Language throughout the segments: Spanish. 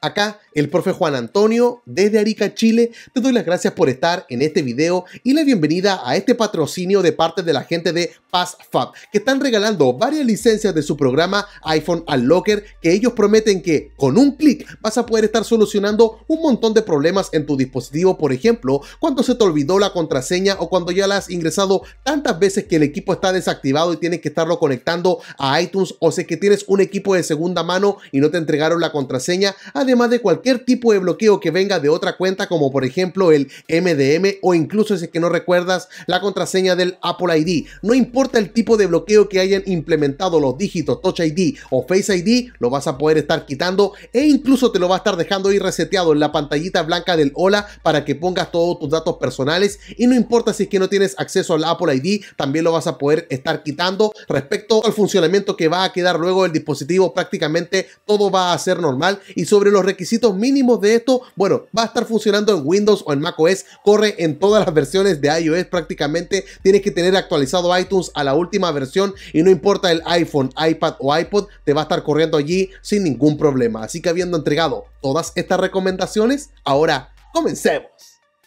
Acá el profe Juan Antonio desde Arica, Chile. Te doy las gracias por estar en este video y la bienvenida a este patrocinio de parte de la gente de PassFab, que están regalando varias licencias de su programa iPhone Unlocker que ellos prometen que con un clic vas a poder estar solucionando un montón de problemas en tu dispositivo, por ejemplo, cuando se te olvidó la contraseña o cuando ya la has ingresado tantas veces que el equipo está desactivado y tienes que estarlo conectando a iTunes o sé que tienes un equipo de segunda mano y no te entregaron la contraseña además de cualquier tipo de bloqueo que venga de otra cuenta, como por ejemplo el MDM o incluso ese que no recuerdas la contraseña del Apple ID. No importa el tipo de bloqueo que hayan implementado los dígitos Touch ID o Face ID, lo vas a poder estar quitando e incluso te lo va a estar dejando ir reseteado en la pantallita blanca del Hola para que pongas todos tus datos personales y no importa si es que no tienes acceso al Apple ID, también lo vas a poder estar quitando. Respecto al funcionamiento que va a quedar luego el dispositivo, prácticamente todo va a ser normal y sobre los requisitos mínimos de esto, bueno, va a estar funcionando en Windows o en macOS, corre en todas las versiones de iOS prácticamente, tienes que tener actualizado iTunes a la última versión y no importa el iPhone, iPad o iPod, te va a estar corriendo allí sin ningún problema. Así que habiendo entregado todas estas recomendaciones, ahora comencemos.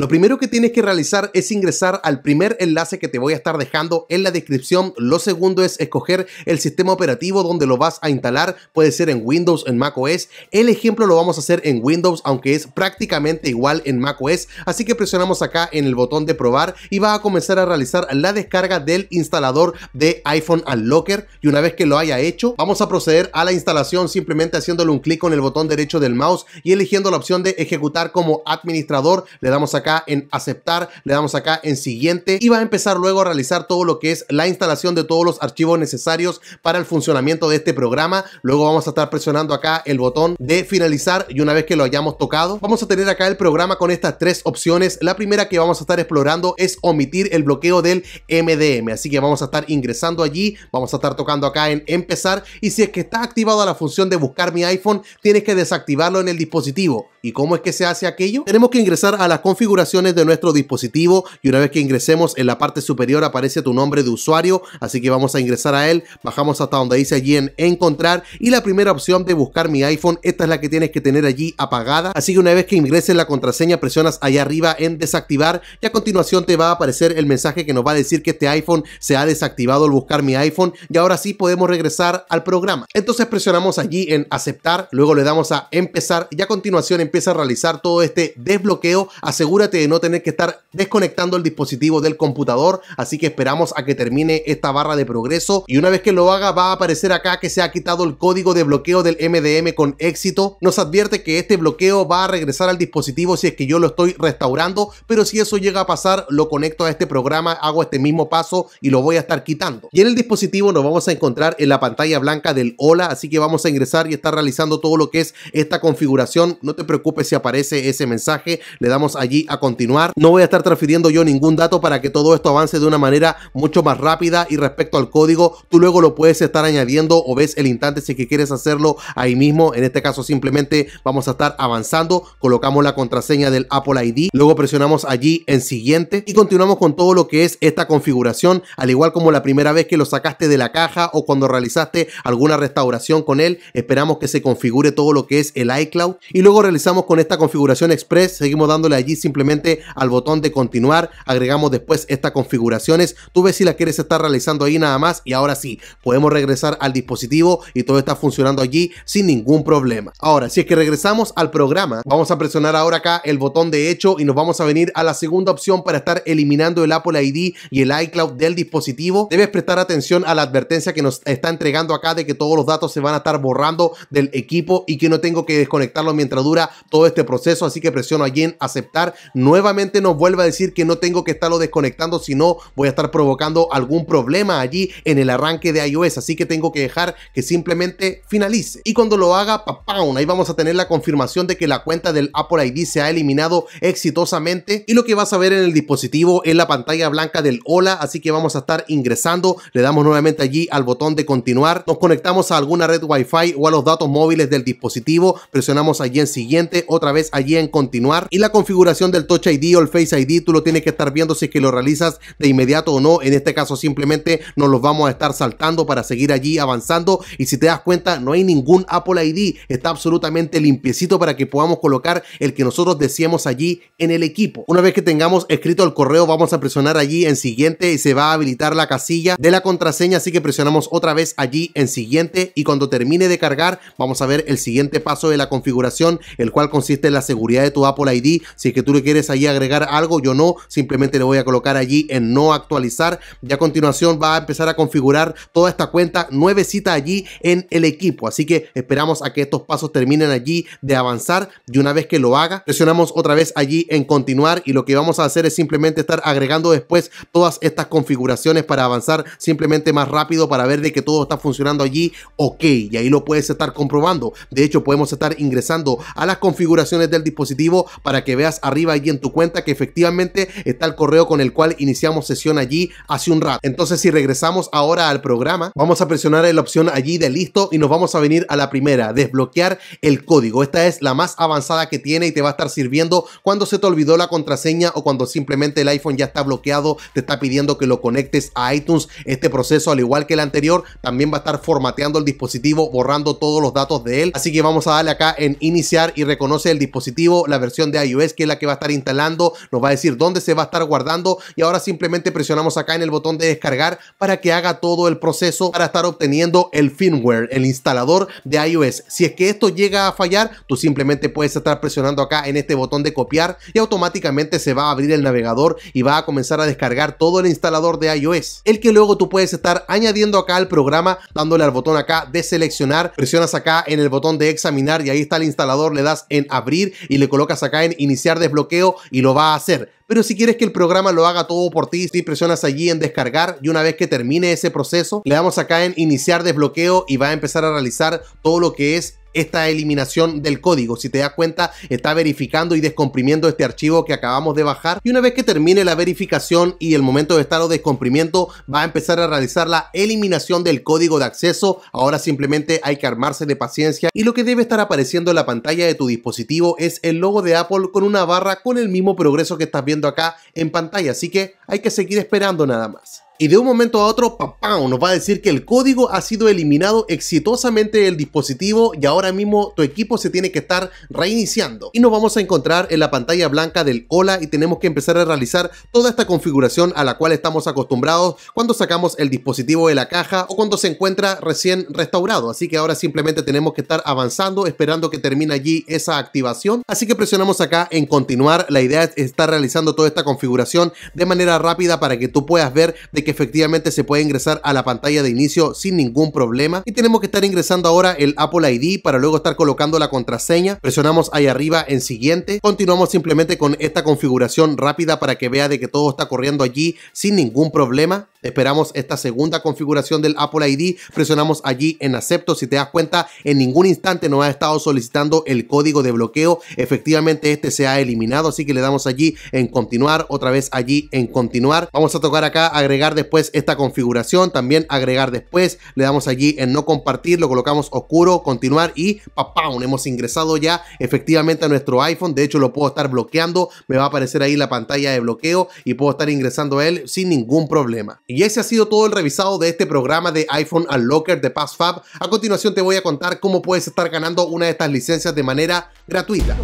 Lo primero que tienes que realizar es ingresar al primer enlace que te voy a estar dejando en la descripción. Lo segundo es escoger el sistema operativo donde lo vas a instalar. Puede ser en Windows, en macOS. El ejemplo lo vamos a hacer en Windows, aunque es prácticamente igual en macOS. Así que presionamos acá en el botón de probar y va a comenzar a realizar la descarga del instalador de iPhone Unlocker. Y una vez que lo haya hecho, vamos a proceder a la instalación simplemente haciéndole un clic con el botón derecho del mouse y eligiendo la opción de ejecutar como administrador. Le damos acá en aceptar, le damos acá en siguiente y va a empezar luego a realizar todo lo que es la instalación de todos los archivos necesarios para el funcionamiento de este programa. Luego vamos a estar presionando acá el botón de finalizar y una vez que lo hayamos tocado, vamos a tener acá el programa con estas tres opciones. La primera que vamos a estar explorando es omitir el bloqueo del MDM, así que vamos a estar ingresando allí, vamos a estar tocando acá en empezar y si es que está activada la función de buscar mi iPhone, tienes que desactivarlo en el dispositivo. ¿Y cómo es que se hace aquello? Tenemos que ingresar a la configuración de nuestro dispositivo y una vez que ingresemos en la parte superior aparece tu nombre de usuario, así que vamos a ingresar a él, bajamos hasta donde dice allí en encontrar y la primera opción de buscar mi iPhone, esta es la que tienes que tener allí apagada, así que una vez que ingreses la contraseña presionas allá arriba en desactivar y a continuación te va a aparecer el mensaje que nos va a decir que este iPhone se ha desactivado al buscar mi iPhone y ahora sí podemos regresar al programa. Entonces presionamos allí en aceptar, luego le damos a empezar y a continuación empieza a realizar todo este desbloqueo, asegura de no tener que estar desconectando el dispositivo del computador, así que esperamos a que termine esta barra de progreso y una vez que lo haga va a aparecer acá que se ha quitado el código de bloqueo del MDM con éxito. Nos advierte que este bloqueo va a regresar al dispositivo si es que yo lo estoy restaurando, pero si eso llega a pasar lo conecto a este programa, hago este mismo paso y lo voy a estar quitando. Y en el dispositivo nos vamos a encontrar en la pantalla blanca del hola, así que vamos a ingresar y estar realizando todo lo que es esta configuración. No te preocupes si aparece ese mensaje, le damos allí a continuar. No voy a estar transfiriendo yo ningún dato para que todo esto avance de una manera mucho más rápida y respecto al código, tú luego lo puedes estar añadiendo o ves el instante si quieres hacerlo ahí mismo. En este caso simplemente vamos a estar avanzando, colocamos la contraseña del Apple ID, luego presionamos allí en siguiente y continuamos con todo lo que es esta configuración, al igual como la primera vez que lo sacaste de la caja o cuando realizaste alguna restauración con él, esperamos que se configure todo lo que es el iCloud y luego realizamos con esta configuración express, seguimos dándole allí simplemente simplemente al botón de continuar, agregamos después estas configuraciones, tú ves si la quieres estar realizando ahí nada más y ahora sí, podemos regresar al dispositivo y todo está funcionando allí sin ningún problema. Ahora, si es que regresamos al programa, vamos a presionar ahora acá el botón de hecho y nos vamos a venir a la segunda opción para estar eliminando el Apple ID y el iCloud del dispositivo. Debes prestar atención a la advertencia que nos está entregando acá de que todos los datos se van a estar borrando del equipo y que no tengo que desconectarlo mientras dura todo este proceso, así que presiono allí en aceptar nuevamente nos vuelva a decir que no tengo que estarlo desconectando, sino voy a estar provocando algún problema allí en el arranque de iOS. Así que tengo que dejar que simplemente finalice. Y cuando lo haga, una ahí vamos a tener la confirmación de que la cuenta del Apple ID se ha eliminado exitosamente. Y lo que vas a ver en el dispositivo es la pantalla blanca del hola. Así que vamos a estar ingresando. Le damos nuevamente allí al botón de continuar. Nos conectamos a alguna red Wi-Fi o a los datos móviles del dispositivo. Presionamos allí en siguiente. Otra vez allí en continuar. Y la configuración del el Touch ID o el Face ID, tú lo tienes que estar viendo si es que lo realizas de inmediato o no. En este caso simplemente nos los vamos a estar saltando para seguir allí avanzando. Y si te das cuenta, no hay ningún Apple ID. Está absolutamente limpiecito para que podamos colocar el que nosotros decíamos allí en el equipo. Una vez que tengamos escrito el correo, vamos a presionar allí en siguiente y se va a habilitar la casilla de la contraseña. Así que presionamos otra vez allí en siguiente y cuando termine de cargar, vamos a ver el siguiente paso de la configuración, el cual consiste en la seguridad de tu Apple ID. Si es que tú le quieres allí agregar algo, yo no, simplemente le voy a colocar allí en no actualizar. Ya a continuación va a empezar a configurar toda esta cuenta nuevecita allí en el equipo. Así que esperamos a que estos pasos terminen allí de avanzar y una vez que lo haga, presionamos otra vez allí en continuar y lo que vamos a hacer es simplemente estar agregando después todas estas configuraciones para avanzar simplemente más rápido para ver de que todo está funcionando allí ok y ahí lo puedes estar comprobando de hecho podemos estar ingresando a las configuraciones del dispositivo para que veas arriba en tu cuenta que efectivamente está el correo con el cual iniciamos sesión allí hace un rato. Entonces si regresamos ahora al programa, vamos a presionar la opción allí de listo y nos vamos a venir a la primera, desbloquear el código. Esta es la más avanzada que tiene y te va a estar sirviendo cuando se te olvidó la contraseña o cuando simplemente el iPhone ya está bloqueado, te está pidiendo que lo conectes a iTunes. Este proceso, al igual que el anterior, también va a estar formateando el dispositivo, borrando todos los datos de él. Así que vamos a darle acá en iniciar y reconoce el dispositivo, la versión de iOS que es la que va a estar instalando, nos va a decir dónde se va a estar guardando y ahora simplemente presionamos acá en el botón de descargar para que haga todo el proceso para estar obteniendo el firmware, el instalador de iOS. Si es que esto llega a fallar, tú simplemente puedes estar presionando acá en este botón de copiar y automáticamente se va a abrir el navegador y va a comenzar a descargar todo el instalador de iOS. El que luego tú puedes estar añadiendo acá al programa, dándole al botón acá de seleccionar, presionas acá en el botón de examinar y ahí está el instalador, le das en abrir y le colocas acá en iniciar desbloqueo y lo va a hacer. Pero si quieres que el programa lo haga todo por ti, si presionas allí en descargar y una vez que termine ese proceso, le damos acá en iniciar desbloqueo y va a empezar a realizar todo lo que es esta eliminación del código. Si te das cuenta, está verificando y descomprimiendo este archivo que acabamos de bajar. Y una vez que termine la verificación y el momento de estar o descomprimiendo, va a empezar a realizar la eliminación del código de acceso. Ahora simplemente hay que armarse de paciencia. Y lo que debe estar apareciendo en la pantalla de tu dispositivo es el logo de Apple con una barra con el mismo progreso que estás viendo acá en pantalla. Así que hay que seguir esperando nada más y de un momento a otro, papá, nos va a decir que el código ha sido eliminado exitosamente del dispositivo y ahora mismo tu equipo se tiene que estar reiniciando. Y nos vamos a encontrar en la pantalla blanca del hola y tenemos que empezar a realizar toda esta configuración a la cual estamos acostumbrados cuando sacamos el dispositivo de la caja o cuando se encuentra recién restaurado. Así que ahora simplemente tenemos que estar avanzando esperando que termine allí esa activación. Así que presionamos acá en continuar. La idea es estar realizando toda esta configuración de manera rápida para que tú puedas ver de qué efectivamente se puede ingresar a la pantalla de inicio sin ningún problema y tenemos que estar ingresando ahora el Apple ID para luego estar colocando la contraseña, presionamos ahí arriba en siguiente, continuamos simplemente con esta configuración rápida para que vea de que todo está corriendo allí sin ningún problema Esperamos esta segunda configuración del Apple ID, presionamos allí en acepto. Si te das cuenta, en ningún instante nos ha estado solicitando el código de bloqueo. Efectivamente, este se ha eliminado, así que le damos allí en continuar, otra vez allí en continuar. Vamos a tocar acá agregar después esta configuración, también agregar después. Le damos allí en no compartir, lo colocamos oscuro, continuar y papá. Hemos ingresado ya efectivamente a nuestro iPhone. De hecho, lo puedo estar bloqueando. Me va a aparecer ahí la pantalla de bloqueo y puedo estar ingresando a él sin ningún problema. Y ese ha sido todo el revisado de este programa de iPhone Unlocker de PassFab. A continuación te voy a contar cómo puedes estar ganando una de estas licencias de manera gratuita.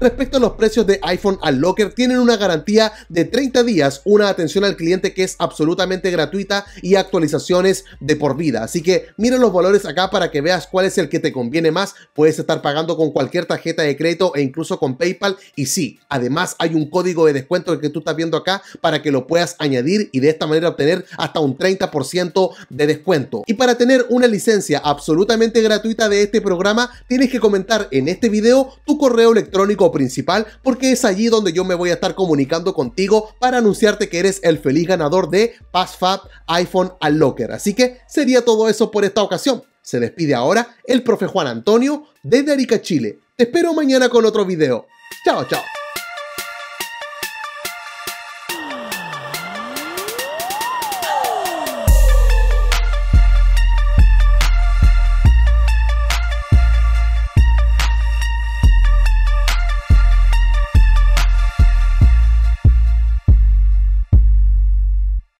Respecto a los precios de iPhone al Locker, tienen una garantía de 30 días, una atención al cliente que es absolutamente gratuita y actualizaciones de por vida. Así que mira los valores acá para que veas cuál es el que te conviene más. Puedes estar pagando con cualquier tarjeta de crédito e incluso con PayPal. Y sí, además hay un código de descuento que tú estás viendo acá para que lo puedas añadir y de esta manera obtener hasta un 30% de descuento. Y para tener una licencia absolutamente gratuita de este programa, tienes que comentar en este video tu correo electrónico principal porque es allí donde yo me voy a estar comunicando contigo para anunciarte que eres el feliz ganador de PassFab iPhone Unlocker. Así que sería todo eso por esta ocasión. Se despide ahora el profe Juan Antonio desde Arica, Chile. Te espero mañana con otro video. Chao, chao.